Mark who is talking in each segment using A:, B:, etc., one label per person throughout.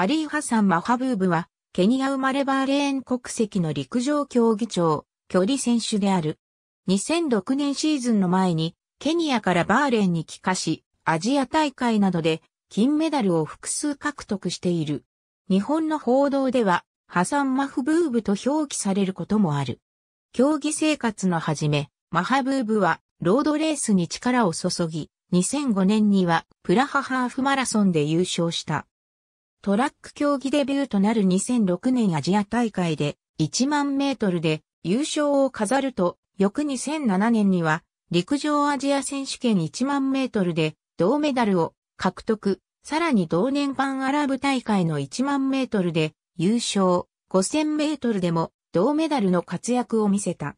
A: アリー・ハサン・マハブーブは、ケニア生まれバーレーン国籍の陸上競技長、距離選手である。2006年シーズンの前に、ケニアからバーレーンに帰化し、アジア大会などで金メダルを複数獲得している。日本の報道では、ハサン・マフブーブと表記されることもある。競技生活の始め、マハブーブはロードレースに力を注ぎ、2005年にはプラハハーフマラソンで優勝した。トラック競技デビューとなる2006年アジア大会で1万メートルで優勝を飾ると、翌2007年には陸上アジア選手権1万メートルで銅メダルを獲得、さらに同年パンアラブ大会の1万メートルで優勝、5000メートルでも銅メダルの活躍を見せた。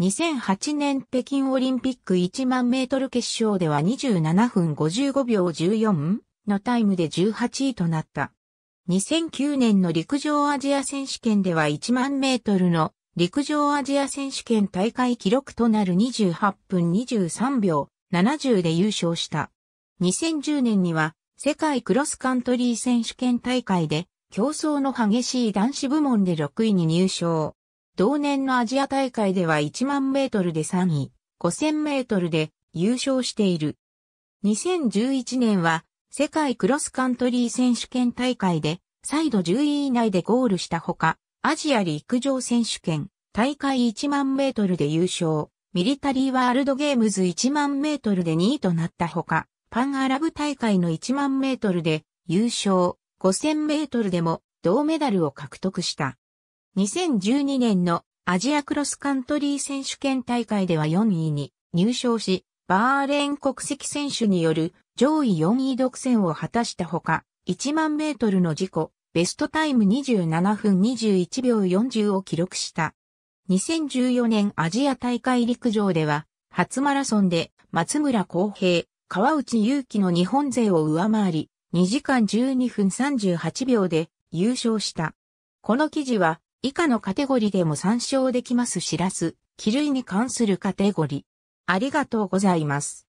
A: 2008年北京オリンピック1万メートル決勝では27分55秒14のタイムで18位となった。2009年の陸上アジア選手権では1万メートルの陸上アジア選手権大会記録となる28分23秒70で優勝した。2010年には世界クロスカントリー選手権大会で競争の激しい男子部門で6位に入賞。同年のアジア大会では1万メートルで3位、5000メートルで優勝している。2011年は世界クロスカントリー選手権大会で、再度10位以内でゴールしたほか、アジア陸上選手権、大会1万メートルで優勝、ミリタリーワールドゲームズ1万メートルで2位となったほか、パンアラブ大会の1万メートルで優勝、5000メートルでも銅メダルを獲得した。2012年のアジアクロスカントリー選手権大会では4位に入賞し、バーレーン国籍選手による上位4位独占を果たしたほか、1万メートルの自己、ベストタイム27分21秒40を記録した。2014年アジア大会陸上では、初マラソンで松村航平、川内優輝の日本勢を上回り、2時間12分38秒で優勝した。この記事は、以下のカテゴリーでも参照できます知らす、気類に関するカテゴリー。ありがとうございます。